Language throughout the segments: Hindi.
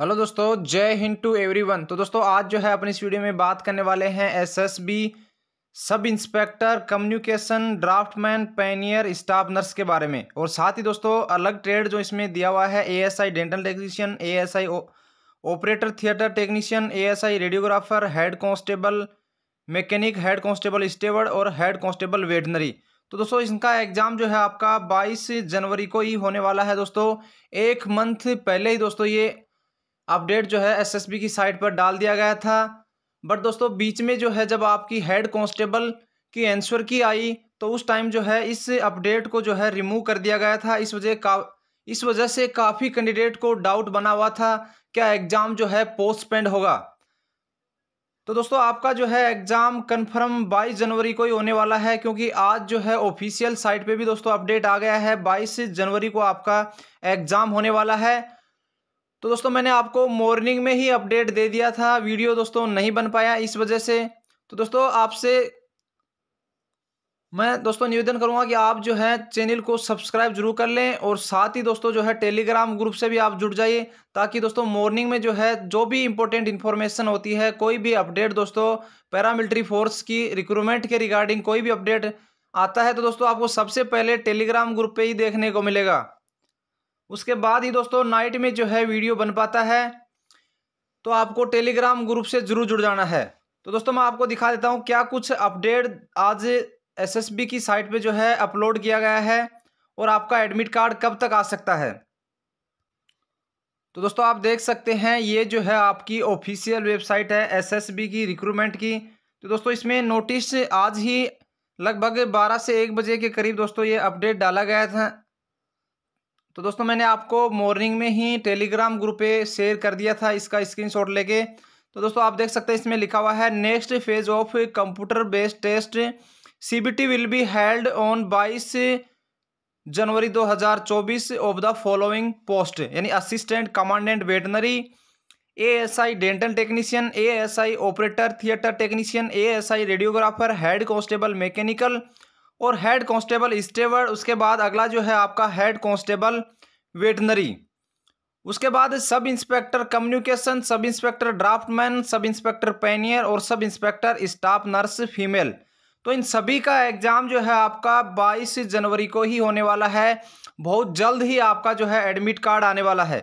हेलो दोस्तों जय हिंद टू एवरीवन तो दोस्तों आज जो है अपनी इस वीडियो में बात करने वाले हैं SSB sub inspector communication draftsman pioneer staff nurse के बारे में और साथ ही दोस्तों अलग ट्रेड जो इसमें दिया हुआ है ASI dental technician ASI operator theatre technician ए radiographer head constable mechanic head constable steward और हेड कांस्टेबल वेटनरी तो दोस्तों इनका एग्ज़ाम जो है आपका 22 जनवरी को ही होने वाला है दोस्तों एक मंथ पहले ही दोस्तों ये अपडेट जो है एसएसबी की साइट पर डाल दिया गया था बट दोस्तों बीच में जो है जब आपकी हेड कांस्टेबल की एंसर की आई तो उस टाइम जो है इस अपडेट को जो है रिमूव कर दिया गया था इस वजह का इस वजह से काफ़ी कैंडिडेट को डाउट बना हुआ था क्या एग्ज़ाम जो है पोस्टपेंड होगा तो दोस्तों आपका जो है एग्ज़ाम कन्फर्म बाईस जनवरी को ही होने वाला है क्योंकि आज जो है ऑफिशियल साइट पर भी दोस्तों अपडेट आ गया है बाईस जनवरी को आपका एग्ज़ाम होने वाला है तो दोस्तों मैंने आपको मॉर्निंग में ही अपडेट दे दिया था वीडियो दोस्तों नहीं बन पाया इस वजह से तो दोस्तों आपसे मैं दोस्तों निवेदन करूंगा कि आप जो है चैनल को सब्सक्राइब जरूर कर लें और साथ ही दोस्तों जो है टेलीग्राम ग्रुप से भी आप जुड़ जाइए ताकि दोस्तों मॉर्निंग में जो है जो भी इंपॉर्टेंट इन्फॉर्मेशन होती है कोई भी अपडेट दोस्तों पैरामिलिट्री फोर्स की रिक्रूटमेंट के रिगार्डिंग कोई भी अपडेट आता है तो दोस्तों आपको सबसे पहले टेलीग्राम ग्रुप पर ही देखने को मिलेगा उसके बाद ही दोस्तों नाइट में जो है वीडियो बन पाता है तो आपको टेलीग्राम ग्रुप से ज़रूर जुड़ जाना है तो दोस्तों मैं आपको दिखा देता हूँ क्या कुछ अपडेट आज एसएसबी की साइट पे जो है अपलोड किया गया है और आपका एडमिट कार्ड कब तक आ सकता है तो दोस्तों आप देख सकते हैं ये जो है आपकी ऑफिशियल वेबसाइट है एसएसबी की रिक्रूटमेंट की तो दोस्तों इसमें नोटिस आज ही लगभग बारह से एक बजे के करीब दोस्तों ये अपडेट डाला गया था तो दोस्तों मैंने आपको मॉर्निंग में ही टेलीग्राम ग्रुप पे शेयर कर दिया था इसका स्क्रीनशॉट लेके तो दोस्तों आप देख सकते हैं इसमें लिखा हुआ है next phase of computer based test CBT will be held on 22 January 2024 of the following post यानी assistant commandant veterinary ASI dental technician ASI operator theatre technician ASI radiographer head constable mechanical और हेड कांस्टेबल स्टेवर उसके बाद अगला जो है आपका हेड कांस्टेबल वेटनरी उसके बाद sub inspector communication sub inspector draftsman sub inspector pioneer और sub inspector staff nurse female तो इन सभी का एग्ज़ाम जो है आपका 22 जनवरी को ही होने वाला है बहुत जल्द ही आपका जो है एडमिट कार्ड आने वाला है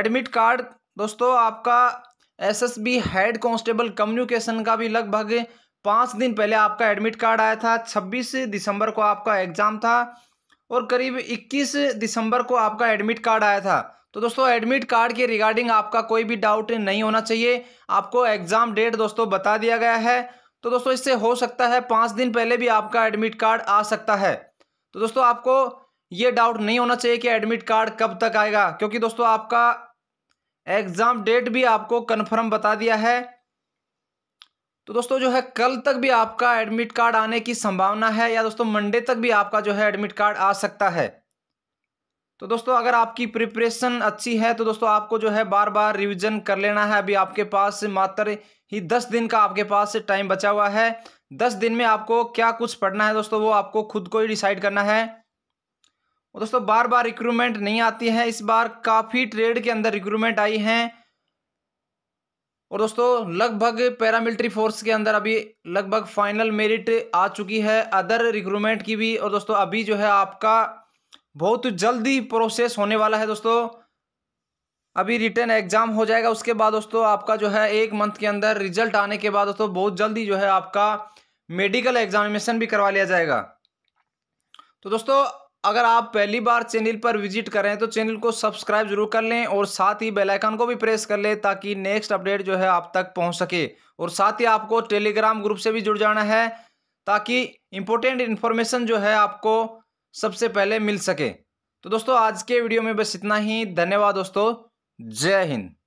एडमिट कार्ड दोस्तों आपका एसएसबी हेड कांस्टेबल कम्युनिकेशन का भी लगभग पाँच दिन पहले आपका एडमिट कार्ड आया था छब्बीस दिसंबर को आपका एग्ज़ाम था और करीब इक्कीस दिसंबर को आपका एडमिट कार्ड आया था तो दोस्तों एडमिट कार्ड के रिगार्डिंग आपका कोई भी डाउट नहीं होना चाहिए आपको एग्ज़ाम डेट दोस्तों बता दिया गया है तो दोस्तों इससे हो सकता है पाँच दिन पहले भी आपका एडमिट कार्ड आ सकता है तो दोस्तों आपको ये डाउट नहीं होना चाहिए कि एडमिट कार्ड कब तक आएगा क्योंकि दोस्तों आपका एग्ज़ाम डेट भी आपको कन्फर्म बता दिया है तो दोस्तों जो है कल तक भी आपका एडमिट कार्ड आने की संभावना है या दोस्तों मंडे तक भी आपका जो है एडमिट कार्ड आ सकता है तो दोस्तों अगर आपकी प्रिपरेशन अच्छी है तो दोस्तों आपको जो है बार बार रिवीजन कर लेना है अभी आपके पास मात्र ही दस दिन का आपके पास टाइम बचा हुआ है दस दिन में आपको क्या कुछ पढ़ना है दोस्तों वो आपको खुद को ही डिसाइड करना है और दोस्तों बार बार रिक्रूटमेंट नहीं आती है इस बार काफ़ी ट्रेड के अंदर रिक्रूटमेंट आई हैं और दोस्तों लगभग पैरामिलिट्री फोर्स के अंदर अभी लगभग फाइनल मेरिट आ चुकी है अदर रिक्रूटमेंट की भी और दोस्तों अभी जो है आपका बहुत जल्दी प्रोसेस होने वाला है दोस्तों अभी रिटर्न एग्ज़ाम हो जाएगा उसके बाद दोस्तों आपका जो है एक मंथ के अंदर रिजल्ट आने के बाद दोस्तों बहुत जल्दी जो है आपका मेडिकल एग्जामिनेशन भी करवा लिया जाएगा तो दोस्तों अगर आप पहली बार चैनल पर विजिट करें तो चैनल को सब्सक्राइब जरूर कर लें और साथ ही बेल आइकन को भी प्रेस कर लें ताकि नेक्स्ट अपडेट जो है आप तक पहुंच सके और साथ ही आपको टेलीग्राम ग्रुप से भी जुड़ जाना है ताकि इम्पोर्टेंट इन्फॉर्मेशन जो है आपको सबसे पहले मिल सके तो दोस्तों आज के वीडियो में बस इतना ही धन्यवाद दोस्तों जय हिंद